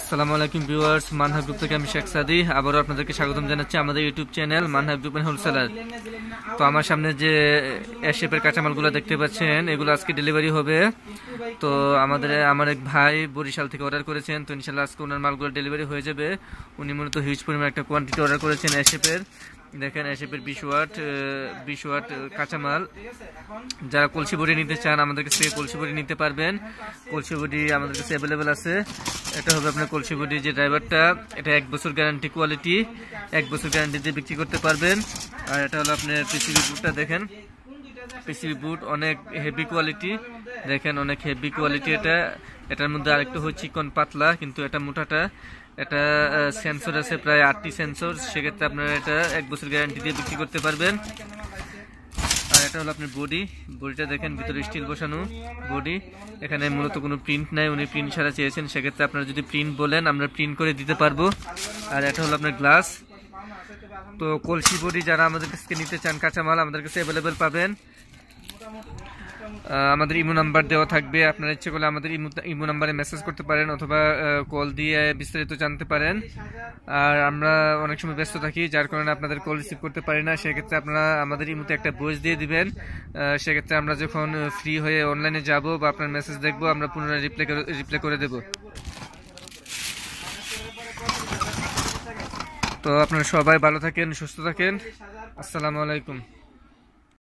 আসসালামু আলাইকুম viewers Manha group থেকে আমি শেখ সাদি আবারও আপনাদেরকে স্বাগতম জানাচ্ছি আমাদের YouTube channel Manha group and wholesaler তো আমার সামনে যে শেপের কাঁচামালগুলো দেখতে পাচ্ছেন এগুলো আজকে ডেলিভারি হবে তো আমাদের আমার এক ভাই বরিশাল থেকে অর্ডার করেছেন তো ইনশাল্লাহ আজকে ওনার মালগুলো ডেলিভারি হয়ে যাবে উনি মূলত হিউজ পরিমাণ একটা কোয়ান্টিটি অর্ডার করেছেন শেপের দেখেন এসেপের বিশ ওয়াট বিশ ওয়াট কাঁচামাল যারা কলসি বড়ি নিতে চান আমাদের কাছে কলসি বড়ি নিতে পারবেন কলসি বড়ি আমাদের কাছে অ্যাভেলেবেল আছে এটা হবে আপনার কলসি বড়ি যে ড্রাইভারটা এটা এক বছর গ্যারান্টি কোয়ালিটি এক বছর গ্যারান্টি দিয়ে বিক্রি করতে পারবেন আর এটা হলো আপনার পিসিবি বুটটা দেখেন পিসিবি বুট অনেক হেভি কোয়ালিটি দেখেন অনেক হেভি কোয়ালিটি এটা এটার মধ্যে আরেকটু হচ্ছে কোন পাতলা কিন্তু এটা মোটাটা এটা সেন্সর আছে প্রায় আটটি সেন্সর সেক্ষেত্রে আপনারা এটা এক বছর গ্যারান্টি দিয়ে বিক্রি করতে পারবেন আর এটা হলো আপনার বডি বডিটা দেখেন ভিতরে স্টিল বসানো বডি এখানে মূলত কোনো প্রিন্ট নাই উনি প্রিন্ট ছাড়া চেয়েছেন সেক্ষেত্রে আপনারা যদি প্রিন্ট বলেন আমরা প্রিন্ট করে দিতে পারবো আর এটা হলো আপনার গ্লাস তো কলসি বডি যারা আমাদের কাছে নিতে চান কাঁচামাল আমাদের কাছে অ্যাভেলেবেল পাবেন আমাদের ইমো নাম্বার দেওয়া থাকবে আপনারা ইচ্ছে করলে আমাদের ইমো ইমো নাম্বারে মেসেজ করতে পারেন অথবা কল দিয়ে বিস্তারিত জানতে পারেন আর আমরা অনেক সময় ব্যস্ত থাকি যার কারণে আপনাদের কল রিসিভ করতে পারি না সেক্ষেত্রে আপনারা আমাদের ইমোতে একটা বয়স দিয়ে দিবেন সেক্ষেত্রে আমরা যখন ফ্রি হয়ে অনলাইনে যাব বা আপনার মেসেজ দেখব আমরা পুনরায় রিপ্লাই রিপ্লাই করে দেব তো আপনারা সবাই ভালো থাকেন সুস্থ থাকেন আসসালামু আলাইকুম